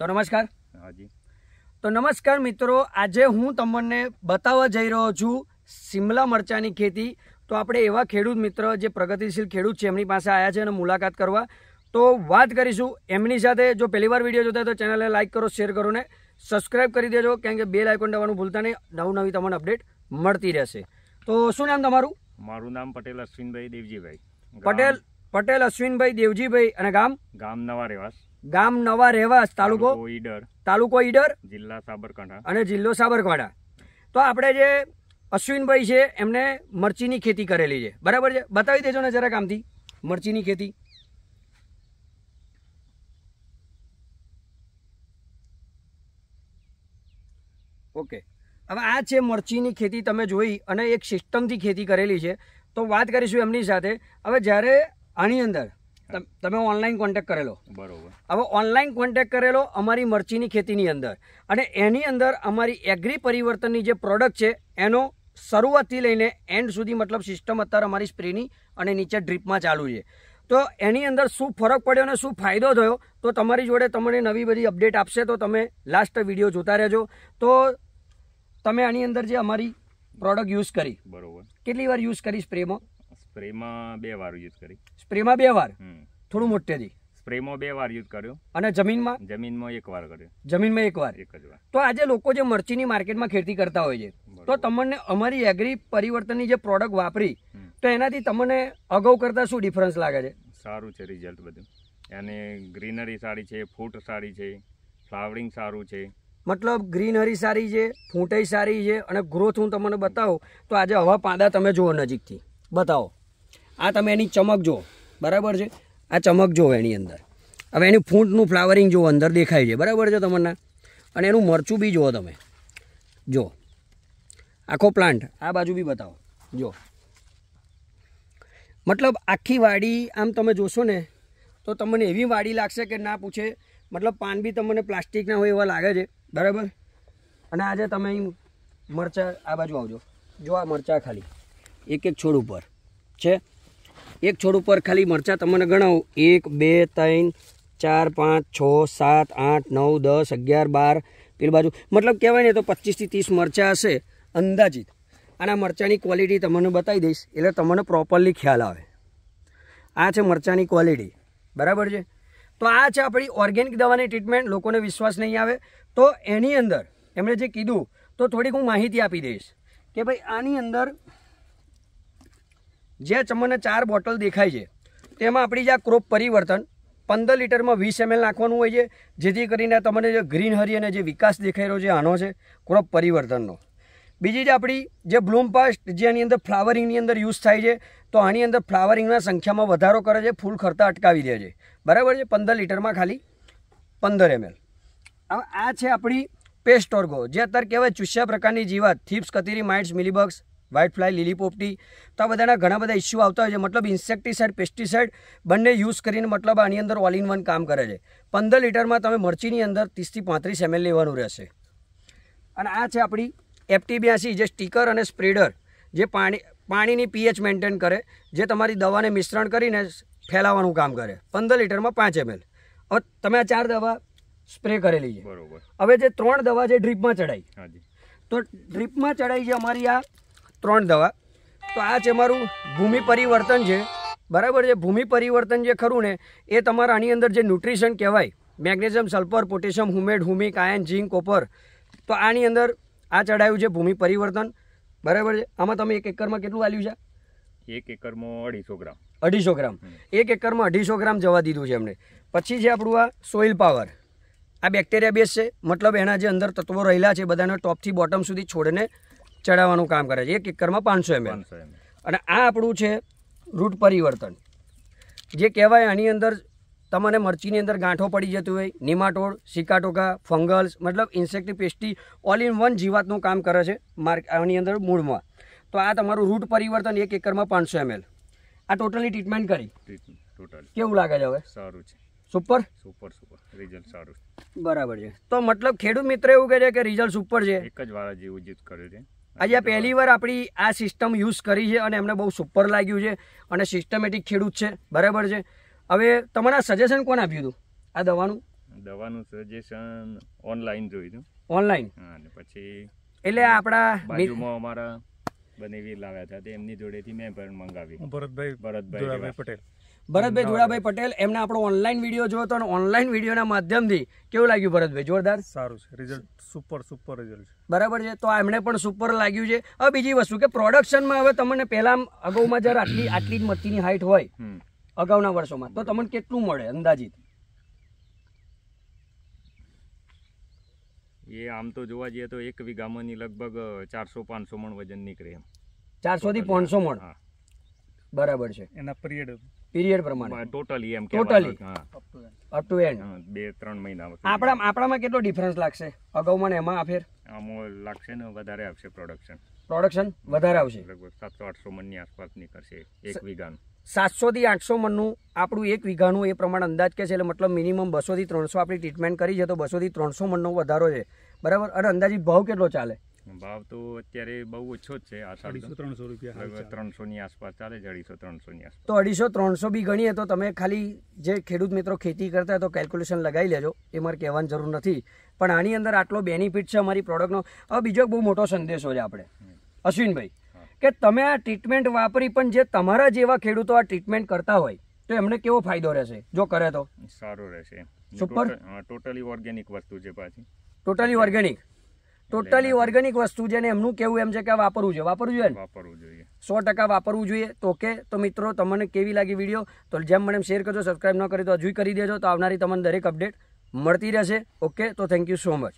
તો નમસ્કાર હાજી તો નમસ્કાર મિત્રો આજે હું તમને બતાવવા જઈ રહ્યો છું શિમલા મરચાની ખેતી તો આપણે એવા ખેડૂત મિત્ર જે પ્રગતિશીલ ખેડૂત છે એમની પાસે આવ્યા છે અને મુલાકાત કરવા તો વાત કરીશું એમની સાથે જો પહેલીવાર વિડીયો જોતા તો ચેનલને લાઇક કરો શેર કરો ને સબસ્ક્રાઇબ કરી દેજો કેમ કે બેલ આઇકોન દબાવવાનું ભૂલતા નહીં નવું નવી તમને અપડેટ મળતી રહેશે તો શું નામ તમારું મારું નામ પટેલ અશ્વિનભાઈ દેવજીભાઈ પટેલ પટેલ અશ્વિનભાઈ દેવજીભાઈ અને ગામ ગામ નવા રહેવાસ ગામ નવા રહેવાસ તાલુકો ઈડર તાલુકો ઈડર જિલ્લા સાબરકાંઠા અને જિલ્લો સાબરકાંઠા તો આપણે જે અશ્વિનભાઈ છે એમને મરચીની ખેતી કરેલી છે બરાબર છે બતાવી દેજો ને જરાક આમથી મરચીની ખેતી ઓકે હવે આ છે મરચીની ખેતી તમે જોઈ અને એક સિસ્ટમથી ખેતી કરેલી છે તો વાત કરીશું એમની સાથે હવે જ્યારે આની અંદર તમે ઓનલાઈન કોન્ટેક કરેલો બરોબર હવે ઓનલાઈન કોન્ટેક કરેલો અમારી મરચીની ખેતીની અંદર અને એની અંદર અમારી એગ્રી પરિવર્તનની જે પ્રોડક્ટ છે એનો શરૂઆતથી લઈને એન્ડ સુધી મતલબ સિસ્ટમ અત્યારે અમારી સ્પ્રેની અને નીચે ડ્રીપમાં ચાલુ છે તો એની અંદર શું ફરક પડ્યો અને શું ફાયદો થયો તો તમારી જોડે તમને નવી બધી અપડેટ આપશે તો તમે લાસ્ટ વિડીયો જોતા રહેજો તો તમે આની અંદર જે અમારી પ્રોડક્ટ યુઝ કરી બરોબર કેટલી વાર યુઝ કરી સ્પ્રેમાં સ્પ્રેમાં બે વાર યુઝ કરી સ્પ્રેમાં બે વાર થોડું મોટેથી સ્પ્રેમાં બે વાર યુઝ કર્યો અને જમીનમાં જમીનમાં એક વાર કર્યો જમીનમાં એક વાર એક જ વાર તો આજે લોકો જે મરચીની માર્કેટમાં ખેતી કરતા હોય છે તો તમને અમારી એગ્રી પરિવર્તનની જે પ્રોડક્ટ વાપરી તો એનાથી તમને અગાઉ કરતા શું ડિફરન્સ લાગે છે સારું છે રિઝલ્ટ બધું અને ગ્રીનરી સારી છે ફૂટ સારી છે ફ્લાવરિંગ સારું છે મતલબ ગ્રીનરી સારી છે ફૂંટાઈ સારી છે અને ગ્રોથ હું તમને બતાવું તો આજે હવા પાંદા તમે જુઓ નજીકથી બતાવો આ તમે એની ચમક જો બરાબર છે આ ચમક જો એની અંદર હવે એની ફૂંટનું ફ્લાવરિંગ જુઓ અંદર દેખાય છે બરાબર છે તમને અને એનું મરચું બી જુઓ તમે જો આખો પ્લાન્ટ આ બાજુ બી બતાવો જો મતલબ આખી વાડી આમ તમે જોશો ને તો તમને એવી વાડી લાગશે કે ના પૂછે મતલબ પાન બી તમને પ્લાસ્ટિકના હોય એવા લાગે છે બરાબર અને આજે તમે મરચાં આ બાજુ આવજો જો આ મરચાં ખાલી એક એક છોડ ઉપર છે એક છોડ ઉપર ખાલી મરચાં તમને ગણાવું એક બે ત્રણ ચાર પાંચ છ સાત આઠ નવ દસ અગિયાર બાર પેલી બાજુ મતલબ કહેવાય ને તો પચીસથી ત્રીસ મરચાં હશે અંદાજિત આના મરચાંની ક્વોલિટી તમને બતાવી દઈશ એટલે તમને પ્રોપરલી ખ્યાલ આવે આ છે મરચાંની ક્વોલિટી બરાબર છે તો આ છે આપણી ઓર્ગેનિક દવાની ટ્રીટમેન્ટ લોકોને વિશ્વાસ નહીં આવે તો એની અંદર એમણે જે કીધું તો થોડીક હું માહિતી આપી દઈશ કે ભાઈ આની અંદર જે ચમને ચાર બોટલ દેખાય છે તેમાં આપણી જે આ ક્રોપ પરિવર્તન પંદર લીટરમાં વીસ એમએલ નાખવાનું હોય છે જેથી કરીને તમને જે ગ્રીન હરી અને જે વિકાસ દેખાઈ રહ્યો છે આનો છે ક્રોપ પરિવર્તનનો બીજી જે આપણી જે બ્લૂમપાસ્ટ પાસ્ટ જે આની અંદર ફ્લાવરિંગની અંદર યુઝ થાય છે તો આની અંદર ફ્લાવરિંગના સંખ્યામાં વધારો કરે છે ફૂલ ખર્તા અટકાવી દે છે બરાબર છે પંદર લીટરમાં ખાલી પંદર એમએલ આ છે આપણી પેસ્ટોર્ગો જે અત્યારે કહેવાય ચુસ્યા પ્રકારની જીવાત થીપ્સ કતીરી માઇન્ડ્સ મિલીબગ્સ વ્હાઇટ ફ્લાય લીલીપોપટી પોપટી તો આ બધાના ઘણા બધા ઇસ્યુ આવતા હોય છે મતલબ ઇન્સેક્ટિસાઇડ પેસ્ટિસાઇડ બંને યુઝ કરીને મતલબ આની અંદર ઓલ ઇન વન કામ કરે છે પંદર લીટરમાં તમે મરચીની અંદર ત્રીસથી પાંત્રીસ એમએલ લેવાનું રહેશે અને આ છે આપણી એફટી બ્યાસી જે સ્ટીકર અને સ્પ્રેડર જે પાણી પાણીની પીએચ મેન્ટેન કરે જે તમારી દવાને મિશ્રણ કરીને ફેલાવાનું કામ કરે પંદર લીટરમાં પાંચ એમએલ હવે તમે આ ચાર દવા સ્પ્રે કરેલી છે બરોબર હવે જે ત્રણ દવા છે ડ્રીપમાં ચડાઈ તો ડ્રીપમાં ચડાઈ છે અમારી આ ત્રણ દવા તો આ છે મારું ભૂમિ પરિવર્તન છે બરાબર છે ભૂમિ પરિવર્તન જે ખરું ને એ તમારા આની અંદર જે ન્યુટ્રિશન કહેવાય મેગ્નેશિયમ સલ્ફર પોટેશિયમ હુમેડ હુમિક આયન ઝીંક કોપર તો આની અંદર આ ચડાયું છે ભૂમિ પરિવર્તન બરાબર છે આમાં તમે એક એકરમાં કેટલું આલ્યું છે એક એકરમાં અઢીસો ગ્રામ અઢીસો ગ્રામ એક એકરમાં અઢીસો ગ્રામ જવા દીધું છે એમણે પછી જે આપણું આ સોઇલ પાવર આ બેક્ટેરિયા બેઝ છે મતલબ એના જે અંદર તત્વો રહેલા છે બધાના ટોપથી બોટમ સુધી છોડને ચડાવવાનું કામ કરે છે એક એકરમાં પાંચસો એમએલ અને આ આપણું છે રૂટ પરિવર્તન જે કહેવાય આની અંદર તમને મરચીની અંદર ગાંઠો પડી જતી હોય નિમાટોડ સિકાટોકા ફંગલ્સ મતલબ ઇન્સેક્ટ પેસ્ટી ઓલ ઇન વન જીવાતનું કામ કરે છે માર્ક આની અંદર મૂળમાં તો આ તમારું રૂટ પરિવર્તન એક એકરમાં પાંચસો એમએલ આ ટોટલી ટ્રીટમેન્ટ કરી કેવું લાગે છે હવે સારું છે સુપર સુપર સુપર રિઝલ્ટ સારું બરાબર છે તો મતલબ ખેડૂત મિત્ર એવું કહે છે કે રિઝલ્ટ સુપર છે એક જ વાર જેવું જીત કર્યું છે આજે આ પહેલી વાર આપણી આ સિસ્ટમ યુઝ કરી છે અને એમને બહુ સુપર લાગ્યું છે અને સિસ્ટમેટિક ખેડૂત છે બરાબર છે હવે તમારા સજેશન કોણ આપ્યું હતું આ દવાનું દવાનું સજેશન ઓનલાઈન જોયું હતું ઓનલાઈન અને પછી એટલે આપણા બાજુમાં અમારા બનેવી લાવ્યા હતા તે એમની જોડેથી મેં પણ મંગાવી ભરતભાઈ ભરતભાઈ પટેલ ભરતભાઈ જોડાભાઈ પટેલ એમને આપણો ઓનલાઈન વિડીયો જોયો હતો અને ઓનલાઈન વિડીયોના માધ્યમથી કેવું લાગ્યું ભરતભાઈ જોરદાર સારું છે રિઝલ્ટ સુપર સુપર રિઝલ્ટ છે બરાબર છે તો એમને પણ સુપર લાગ્યું છે હવે બીજી વસ્તુ કે પ્રોડક્શનમાં હવે તમને પહેલા અગાઉમાં જ્યારે આટલી આટલી જ મચ્છીની હાઈટ હોય અગાઉના વર્ષોમાં તો તમને કેટલું મળે અંદાજિત એ આમ તો જોવા જઈએ તો એક વીઘામાંની લગભગ ચારસો પાંચસો મણ વજન નીકળે એમ ચારસો થી પાંચસો મણ બરાબર છે એના પિરિયડ પીરિયડ પ્રમાણે ટોટલી એમ ટોટલી અપ ટુ એન્ડ બે ત્રણ મહિના આપણા આપણામાં કેટલો ડિફરન્સ લાગશે અગાઉ મને એમાં ફેર આમાં લાગશે ને વધારે આવશે પ્રોડક્શન પ્રોડક્શન વધારે આવશે લગભગ સાતસો આઠસો મણની આસપાસ નીકળશે એક વીઘાનું સાતસો થી આઠસો મનનું આપણું એક વીઘાનું એ પ્રમાણે અંદાજ કે છે એટલે મતલબ મિનિમમ બસો થી ત્રણસો આપણી ટ્રીટમેન્ટ કરી છે તો બસો થી ત્રણસો મનનો વધારો છે બરાબર અને અંદાજિત ભાવ કેટલો ચાલે ભાવ તો અત્યારે બહુ ઓછો જ છે ત્રણસો રૂપિયા આસપાસ ચાલે છે અઢીસો ત્રણસોની આસપાસ તો અઢીસો ત્રણસો બી ગણીએ તો તમે ખાલી જે ખેડૂત મિત્રો ખેતી કરતા તો કેલ્ક્યુલેશન લગાવી લેજો એ મારે કહેવાની જરૂર નથી પણ આની અંદર આટલો બેનિફિટ છે અમારી પ્રોડક્ટનો હવે બીજો બહુ મોટો સંદેશો છે આપણે અશ્વિનભાઈ કે તમે આ ટ્રીટમેન્ટ વાપરી પણ જે તમારા જેવા ખેડૂતો આ ટ્રીટમેન્ટ કરતા હોય તો એમને કેવો ફાયદો રહેશે જો કરે તો સારો રહેશે સુપર ટોટલી ઓર્ગેનિક વસ્તુ છે પાછી ટોટલી ઓર્ગેનિક ટોટલી ઓર્ગેનિક વસ્તુ છે એમનું કેવું એમ છે કે વાપરવું જોઈએ વાપરવું જોઈએ વાપરવું જોઈએ સો ટકા વાપરવું જોઈએ તો કે તો મિત્રો તમને કેવી લાગી વિડીયો તો જેમ મને શેર કરજો સબસ્ક્રાઈબ ન કરી તો હજુ કરી દેજો તો આવનારી તમને દરેક અપડેટ મળતી રહેશે ઓકે તો થેન્ક યુ સો મચ